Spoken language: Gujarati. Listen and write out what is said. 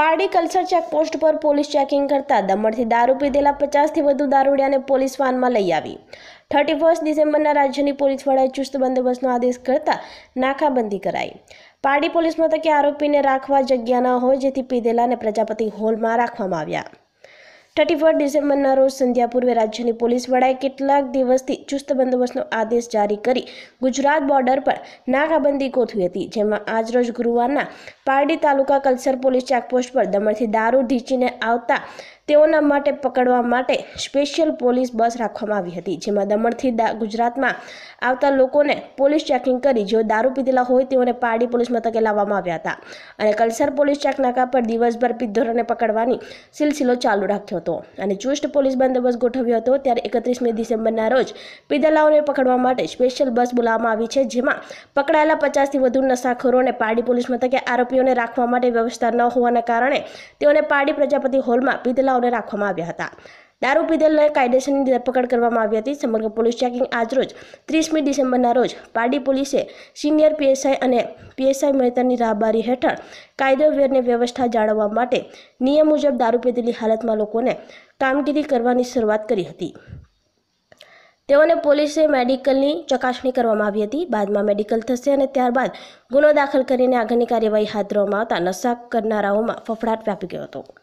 પારડી કલ્ચર ચેકપોસ્ટ પર પોલીસ ચેકિંગ કરતા દમણથી દારૂ પીધેલા પચાસથી વધુ દારૂડિયાને પોલીસ વાનમાં લઈ આવી થર્ટી ફર્સ્ટ ડિસેમ્બરના રાજ્યની પોલીસ વડાએ ચુસ્ત બંદોબસ્તનો આદેશ કરતા નાકાબંધી કરાઈ પારડી પોલીસ મથકે આરોપીને રાખવા જગ્યા ન હોય જેથી પીધેલાને પ્રજાપતિ હોલમાં રાખવામાં આવ્યા થર્ટી ફર્સ્ટ ડિસેમ્બરના રોજ સંધ્યા પૂર્વે રાજ્યની પોલીસ વડાએ કેટલાક દિવસથી ચુસ્ત બંદોબસ્તનો આદેશ જારી કરી ગુજરાત બોર્ડર પર નાકાબંધી ગોઠવી હતી જેમાં આજરોજ ગુરુવારના પારડી તાલુકા કલ્સર પોલીસ ચેકપોસ્ટ પર દમણથી દારૂ ઢીંચીને આવતા તેઓના માટે પકડવા માટે સ્પેશિયલ પોલીસ બસ રાખવામાં આવી હતી જેમાં દમણથી ગુજરાતમાં આવતા લોકોને પોલીસ ચેકિંગ કરી જેઓ દારૂ પીધેલા હોય તેઓને પારડી પોલીસ મથકે લાવવામાં આવ્યા હતા અને કલસર પોલીસ ચેક નાકા પર દિવસભર પીધોરોને પકડવાની સિલસિલો ચાલુ રાખ્યો હતો હતો અને ચુસ્ત પોલીસ બંદોબસ્ત ગોઠવ્યો હતો ત્યારે એકત્રીસમી ડિસેમ્બરના રોજ પીદાલાઓને પકડવા માટે સ્પેશિયલ બસ બોલાવવામાં આવી છે જેમાં પકડાયેલા પચાસથી વધુ નશાખોરોને પારડી પોલીસ મથકે આરોપીઓને રાખવા માટે વ્યવસ્થા ન હોવાના કારણે તેઓને પારડી પ્રજાપતિ હોલમાં પીદલાઓને રાખવામાં આવ્યા હતા દારૂ પીધેલને કાયદેસરની ધરપકડ કરવામાં આવી હતી સમગ્ર પોલીસ ચેકિંગ આજરોજ ત્રીસમી ડિસેમ્બરના રોજ પારડી પોલીસે સિનિયર પીએસઆઈ અને પીએસઆઈ મહેતરની રાહબારી હેઠળ કાયદો વેરને વ્યવસ્થા જાળવવા માટે નિયમ મુજબ દારૂ પીધેલી હાલતમાં લોકોને કામગીરી કરવાની શરૂઆત કરી હતી તેઓને પોલીસે મેડિકલની ચકાસણી કરવામાં આવી હતી બાદમાં મેડિકલ થશે અને ત્યારબાદ ગુનો દાખલ કરીને આગળની કાર્યવાહી હાથ ધરવામાં આવતા નશા કરનારાઓમાં ફફડાટ વ્યાપી ગયો હતો